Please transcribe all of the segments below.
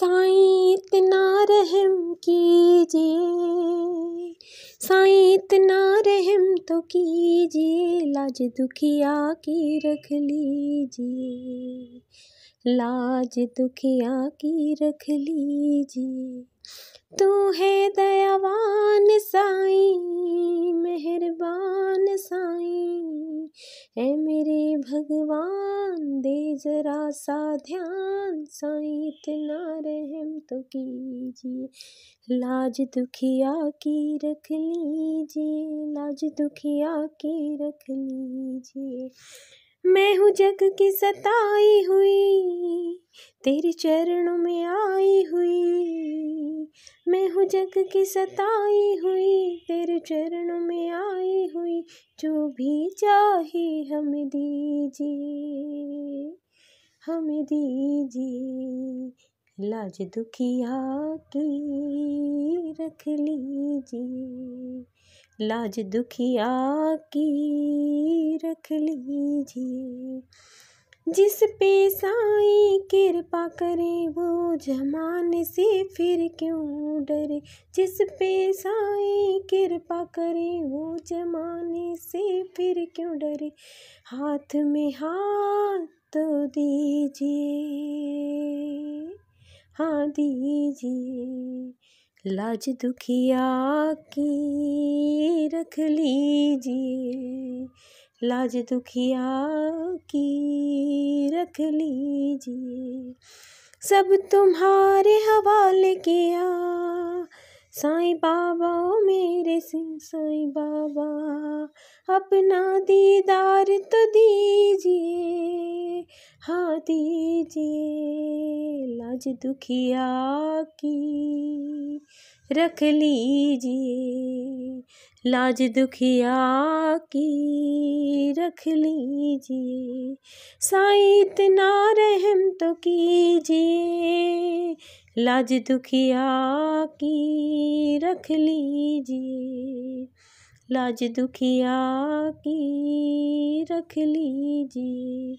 साईं इतना रहम कीजिए साईं इतना रहम तो कीजिए लाज दुखिया की रख लीजिए लाज दुखिया की रख लीजिए तू है दयावान साईं मेहरबान साईं है मेरे भगवान ध्यान दे जरा सा ध्यान साईं इतना रहम तो कीजिए लाज दुखिया की रख लीजिए लाज दुखिया की रख लीजिए मैं हूँ जग की सताई हुई तेरे चरणों में आई हुई मैं हूँ जग की सताई हुई तेरे चरणों में आई हुई जो भी चाहे हमें दीजिए हमें दीजिए लाज दुखिया की रख लीजिए लाज दुखिया की रख लीजिए जिस पे साई कृपा करे वो जमाने से फिर क्यों डरे जिस पे साई कृपा करे वो जमाने से फिर क्यों डरे हाथ में हाथ तो दीजिए हाँ दीजिए लाज दुखिया की रख लीजिए लाज दुखिया की रख लीजिए सब तुम्हारे हवाले किया साईं बाबा ओ मेरे सिंह साईं बाबा अपना दीदार तो दीजिए हाँ दीजिए लाज दुखिया की रख लीजिए लाज दुखिया की रख लीजिए साईं इतना रहम तो कीजिए लाज दुखिया की रख लीजिए लाज दुखिया की रख लीजिए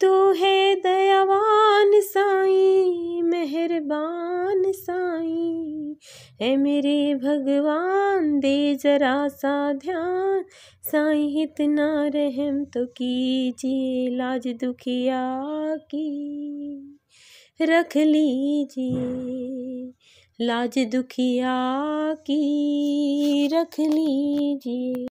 तू है दयावान साई मेहरबान साई है मेरे भगवान दे जरा सा ध्यान साई इतना रहम तो कीजिए लाज दुखिया की रख लीजिए लाज दुखिया की रख लीजिए